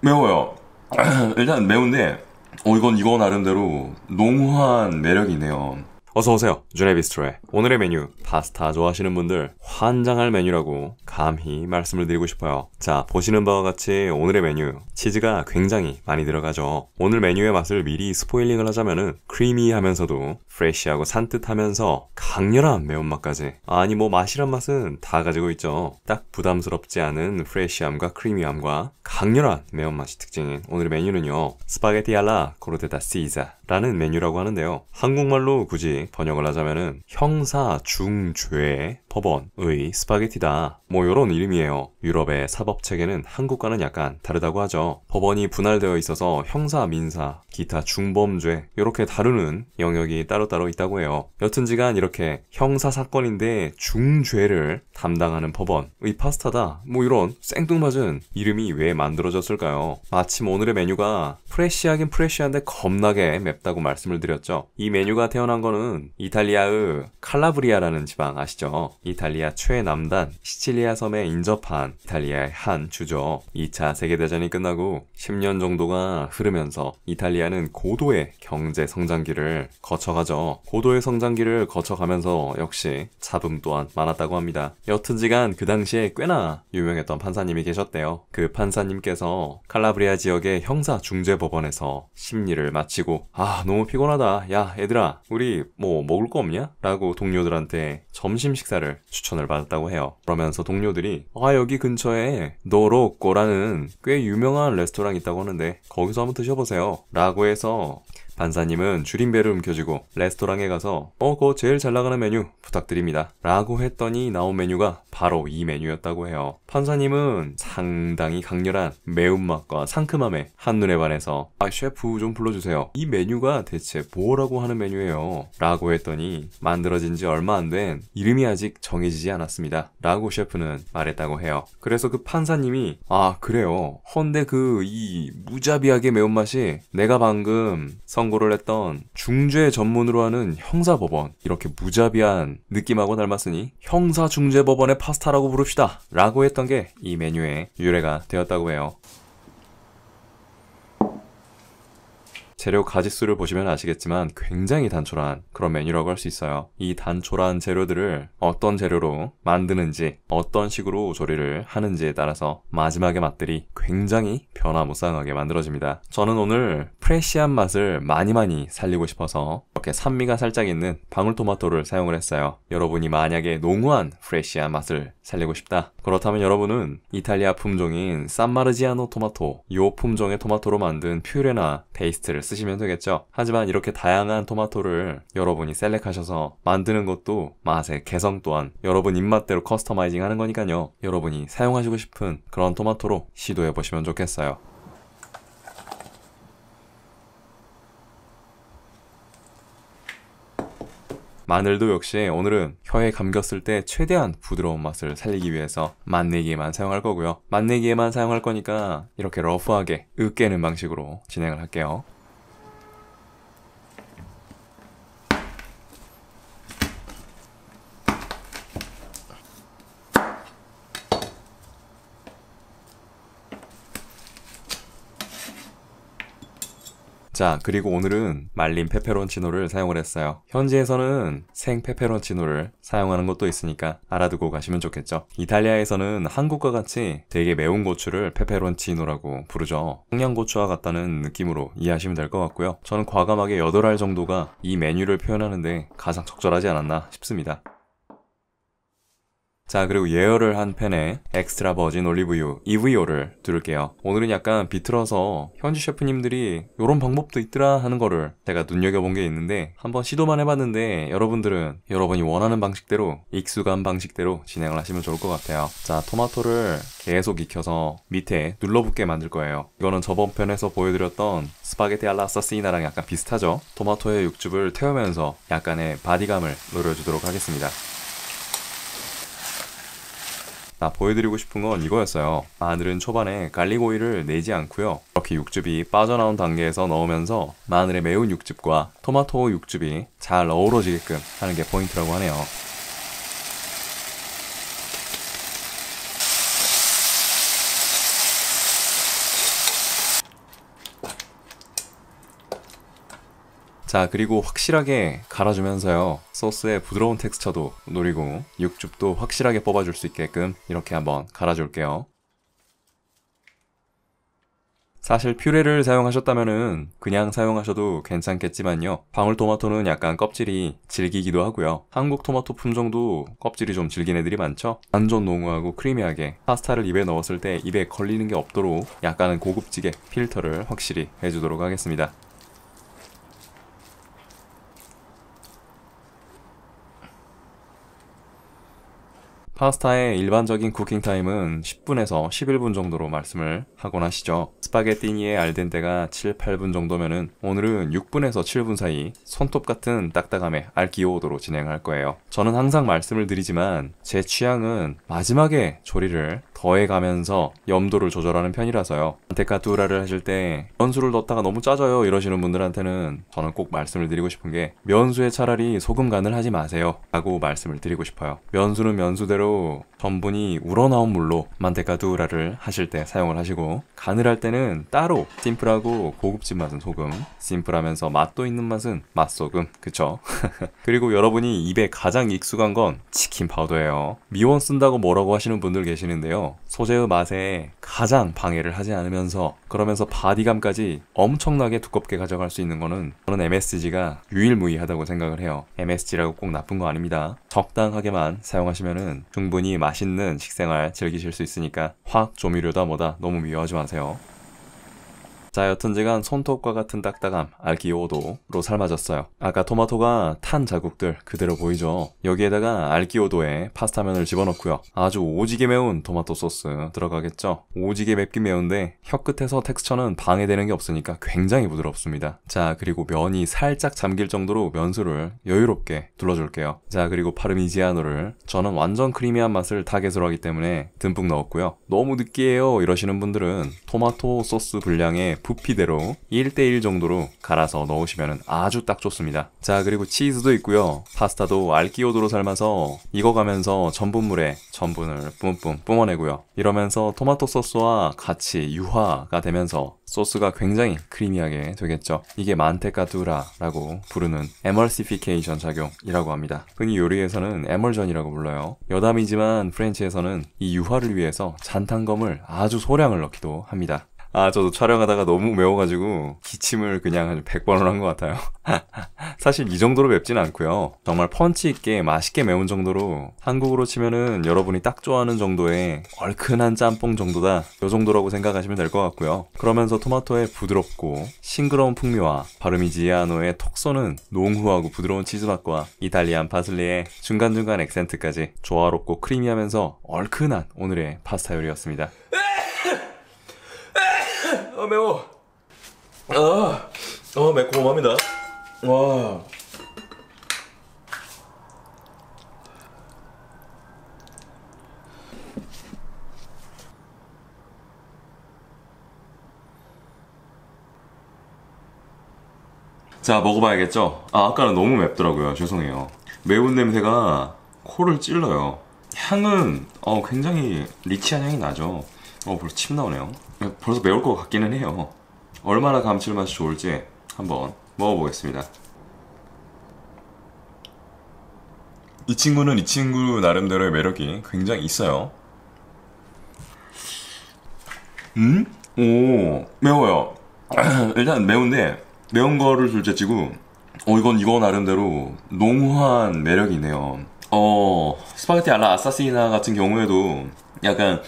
매워요. 일단 매운데, 어, 이건 이거 나름대로 농후한 매력이네요. 어서오세요 주네비스트로의 오늘의 메뉴 파스타 좋아하시는 분들 환장할 메뉴라고 감히 말씀을 드리고 싶어요 자 보시는 바와 같이 오늘의 메뉴 치즈가 굉장히 많이 들어가죠 오늘 메뉴의 맛을 미리 스포일링을 하자면은 크리미하면서도 프레쉬하고 산뜻하면서 강렬한 매운맛까지 아니 뭐 맛이란 맛은 다 가지고 있죠 딱 부담스럽지 않은 프레쉬함과 크리미함과 강렬한 매운맛이 특징인 오늘의 메뉴는요 스파게티 알라 코르데다 시자 라는 메뉴라고 하는데요. 한국말로 굳이 번역을 하자면은 형사 중죄 법원의 스파게티다 뭐 이런 이름이에요. 유럽의 사법체계는 한국과는 약간 다르다고 하죠. 법원이 분할되어 있어서 형사, 민사, 기타 중범죄 이렇게 다루는 영역이 따로따로 있다고 해요. 여튼지간 이렇게 형사 사건인데 중죄를 담당하는 법원의 파스타다 뭐 이런 생뚱맞은 이름이 왜 만들어졌을까요? 마침 오늘의 메뉴가 프레쉬하긴 프레쉬한데 겁나게 맵다고 말씀을 드렸죠. 이 메뉴가 태어난 거는 이탈리아의 칼라브리아라는 지방 아시죠? 이탈리아 최남단 시칠리아 섬에 인접한 이탈리아의 한 주죠. 2차 세계대전이 끝나고 10년 정도가 흐르면서 이탈리아는 고도의 경제 성장기를 거쳐가죠. 고도의 성장기를 거쳐가면서 역시 잡음 또한 많았다고 합니다. 여튼지간 그 당시에 꽤나 유명했던 판사님이 계셨대요. 그 판사님께서 칼라브리아 지역의 형사 중재법원에서 심리를 마치고 아 너무 피곤하다 야 얘들아 우리 뭐 먹을 거 없냐? 라고 동료들한테 점심 식사를 추천을 받았다고 해요. 그러면서 동료들이 아 여기 근처에 노로꼬라는 꽤 유명한 레스토랑 있다고 하는데 거기서 한번 드셔보세요 라고 해서 반사님은 줄임배를 움켜쥐고 레스토랑에 가서 어 그거 제일 잘 나가는 메뉴 부탁드립니다 라고 했더니 나온 메뉴가 바로 이 메뉴였다고 해요 판사님은 상당히 강렬한 매운맛과 상큼함에 한눈에 반해서 아 셰프 좀 불러주세요 이 메뉴가 대체 뭐라고 하는 메뉴예요 라고 했더니 만들어진 지 얼마 안 된 이름이 아직 정해지지 않았습니다 라고 셰프는 말했다고 해요 그래서 그 판사님이 아 그래요 헌데 그 이 무자비하게 매운맛이 내가 방금 성 광고를 했던 중죄 전문으로 하는 형사법원 이렇게 무자비한 느낌하고 닮았으니 형사중죄법원의 파스타라고 부릅시다 라고 했던 게 이 메뉴의 유래가 되었다고 해요 재료 가짓수를 보시면 아시겠지만 굉장히 단촐한 그런 메뉴라고 할 수 있어요. 이 단촐한 재료들을 어떤 재료로 만드는지 어떤 식으로 조리를 하는지에 따라서 마지막의 맛들이 굉장히 변화무쌍하게 만들어집니다. 저는 오늘 프레쉬한 맛을 많이 많이 살리고 싶어서 이렇게 산미가 살짝 있는 방울토마토를 사용을 했어요. 여러분이 만약에 농후한 프레쉬한 맛을 살리고 싶다. 그렇다면 여러분은 이탈리아 품종인 산마르지아노 토마토 요 품종의 토마토로 만든 퓨레나 베이스트를 쓰시면 되겠죠. 하지만 이렇게 다양한 토마토를 여러분이 셀렉하셔서 만드는 것도 맛의 개성 또한 여러분 입맛대로 커스터마이징 하는 거니까요. 여러분이 사용하시고 싶은 그런 토마토로 시도해 보시면 좋겠어요. 마늘도 역시 오늘은 혀에 감겼을 때 최대한 부드러운 맛을 살리기 위해서 맛내기에만 사용할 거고요. 맛내기에만 사용할 거니까 이렇게 러프하게 으깨는 방식으로 진행을 할게요. 자, 그리고 오늘은 말린 페페론치노를 사용을 했어요. 현지에서는 생 페페론치노를 사용하는 것도 있으니까 알아두고 가시면 좋겠죠. 이탈리아에서는 한국과 같이 되게 매운 고추를 페페론치노라고 부르죠. 청양고추와 같다는 느낌으로 이해하시면 될 것 같고요. 저는 과감하게 8알 정도가 이 메뉴를 표현하는데 가장 적절하지 않았나 싶습니다. 자 그리고 예열을 한 팬에 엑스트라 버진 올리브유 EVO를 두를게요 오늘은 약간 비틀어서 현지 셰프님들이 이런 방법도 있더라 하는 거를 제가 눈여겨본 게 있는데 한번 시도만 해봤는데 여러분들은 여러분이 원하는 방식대로 익숙한 방식대로 진행을 하시면 좋을 것 같아요 자 토마토를 계속 익혀서 밑에 눌러붙게 만들 거예요 이거는 저번 편에서 보여드렸던 스파게티 알라 사이나랑 약간 비슷하죠 토마토의 육즙을 태우면서 약간의 바디감을 노려주도록 하겠습니다 나 보여드리고 싶은 건 이거였어요. 마늘은 초반에 갈릭오일을 내지 않고요. 이렇게 육즙이 빠져나온 단계에서 넣으면서 마늘의 매운 육즙과 토마토 육즙이 잘 어우러지게끔 하는 게 포인트라고 하네요. 자 그리고 확실하게 갈아주면서요 소스의 부드러운 텍스처도 노리고 육즙도 확실하게 뽑아줄 수 있게끔 이렇게 한번 갈아줄게요 사실 퓨레를 사용하셨다면은 그냥 사용하셔도 괜찮겠지만요. 방울토마토는 약간 껍질이 질기기도 하고요. 한국 토마토 품종도 껍질이 좀 질긴 애들이 많죠. 완전 농후하고 크리미하게 파스타를 입에 넣었을 때 입에 걸리는 게 없도록 약간은 고급지게 필터를 확실히 해주도록 하겠습니다. 파스타의 일반적인 쿠킹 타임은 10분에서 11분 정도로 말씀을 하곤 하시죠. 스파게티니의 알덴테가 7, 8분 정도면은 오늘은 6분에서 7분 사이 손톱 같은 딱딱함의 알기오도로 진행할 거예요. 저는 항상 말씀을 드리지만 제 취향은 마지막에 조리를 더해가면서 염도를 조절하는 편이라서요. 데카투라를 하실 때 면수를 넣었다가 너무 짜져요 이러시는 분들한테는 저는 꼭 말씀을 드리고 싶은 게 면수에 차라리 소금 간을 하지 마세요 라고 말씀을 드리고 싶어요. 면수는 면수대로 전분이 우러나온 물로 만테카두라를 하실 때 사용을 하시고 간을 할 때는 따로 심플하고 고급진 맛은 소금 심플하면서 맛도 있는 맛은 맛소금 그쵸? 그리고 여러분이 입에 가장 익숙한 건 치킨 파우더예요 미원 쓴다고 뭐라고 하시는 분들 계시는데요 소재의 맛에 가장 방해를 하지 않으면서 그러면서 바디감까지 엄청나게 두껍게 가져갈 수 있는 거는 저는 MSG가 유일무이하다고 생각을 해요 MSG라고 꼭 나쁜 거 아닙니다 적당하게만 사용하시면 충분히 맛 맛있는 식생활 즐기실 수 있으니까 화학 조미료다 뭐다 너무 미워하지 마세요. 자여튼제간 손톱과 같은 딱딱함 알기오도로 삶아졌어요. 아까 토마토가 탄 자국들 그대로 보이죠? 여기에다가 알기오도에 파스타면을 집어넣고요. 아주 오지게 매운 토마토 소스 들어가겠죠? 오지게 맵긴 매운데 혀끝에서 텍스처는 방해되는 게 없으니까 굉장히 부드럽습니다. 자 그리고 면이 살짝 잠길 정도로 면수를 여유롭게 둘러줄게요. 자 그리고 파르미지아노를 저는 완전 크리미한 맛을 타겟으로 하기 때문에 듬뿍 넣었고요. 너무 느끼해요 이러시는 분들은 토마토 소스 분량에 부피대로 1대1 정도로 갈아서 넣으시면 아주 딱 좋습니다. 자 그리고 치즈도 있고요. 파스타도 알키오도로 삶아서 익어가면서 전분물에 전분을 뿜뿜 뿜어내고요. 이러면서 토마토 소스와 같이 유화가 되면서 소스가 굉장히 크리미하게 되겠죠. 이게 만테카두라라고 부르는 에멀시피케이션 작용이라고 합니다. 흔히 요리에서는 에멀전이라고 불러요. 여담이지만 프렌치에서는 이 유화를 위해서 잔탄검을 아주 소량을 넣기도 합니다. 아, 저도 촬영하다가 너무 매워가지고 기침을 그냥 한 100번을 한 것 같아요. 사실 이 정도로 맵진 않고요. 정말 펀치 있게 맛있게 매운 정도로 한국으로 치면은 여러분이 딱 좋아하는 정도의 얼큰한 짬뽕 정도다. 요 정도라고 생각하시면 될 것 같고요. 그러면서 토마토의 부드럽고 싱그러운 풍미와 바르미지아노의 톡 쏘는 농후하고 부드러운 치즈맛과 이탈리안 파슬리의 중간중간 액센트까지 조화롭고 크리미하면서 얼큰한 오늘의 파스타 요리였습니다. 예! 아 매워 아, 아 어, 매콤합니다 와 자, 먹어봐야겠죠? 아, 아까는 너무 맵더라고요. 죄송해요. 매운 냄새가 코를 찔러요. 향은 어, 굉장히 리치한 향이 나죠. 어 벌써 침 나오네요 예, 벌써 매울 것 같기는 해요 얼마나 감칠맛이 좋을지 한번 먹어보겠습니다 이 친구는 이 친구 나름대로의 매력이 굉장히 있어요 음? 오 매워요 일단 매운데 매운 거를 둘째치고 어 이건 이거 나름대로 농후한 매력이네요 어 스파게티 알라 아사시나 같은 경우에도 약간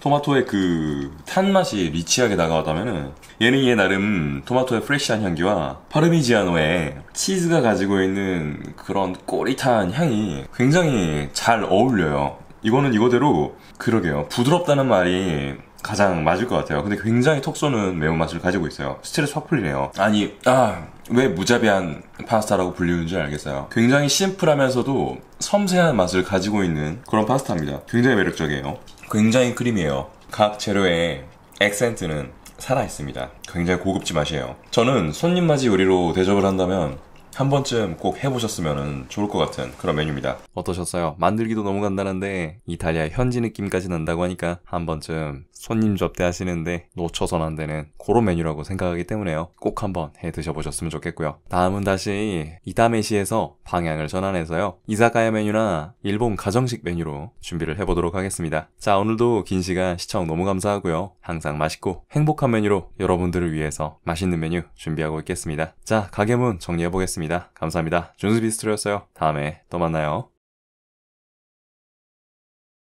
토마토의 그 탄 맛이 리치하게 다가왔다면은 얘는 얘 나름 토마토의 프레쉬한 향기와 파르미지아노의 치즈가 가지고 있는 그런 꼬릿한 향이 굉장히 잘 어울려요. 이거는 이거대로 그러게요. 부드럽다는 말이 가장 맞을 것 같아요. 근데 굉장히 톡 쏘는 매운맛을 가지고 있어요. 스트레스 확 풀리네요. 아니, 아, 왜 무자비한 파스타라고 불리는지 알겠어요. 굉장히 심플하면서도 섬세한 맛을 가지고 있는 그런 파스타입니다. 굉장히 매력적이에요. 굉장히 크림이에요. 각재료의 액센트는 살아있습니다. 굉장히 고급지 맛이에요. 저는 손님 맞이 요리로 대접을 한다면 한 번쯤 꼭 해보셨으면 좋을 것 같은 그런 메뉴입니다. 어떠셨어요? 만들기도 너무 간단한데 이탈리아 현지 느낌까지 난다고 하니까 한 번쯤 손님 접대하시는데 놓쳐선 안 되는 그런 메뉴라고 생각하기 때문에요. 꼭 한번 해 드셔보셨으면 좋겠고요. 다음은 다시 이다메시에서 방향을 전환해서요. 이사카야 메뉴나 일본 가정식 메뉴로 준비를 해보도록 하겠습니다. 자 오늘도 긴 시간 시청 너무 감사하고요. 항상 맛있고 행복한 메뉴로 여러분들을 위해서 맛있는 메뉴 준비하고 있겠습니다. 자 가게 문 정리해보겠습니다. 하겠습니다. 감사합니다. 준수비스트로였어요. 다음에 또 만나요.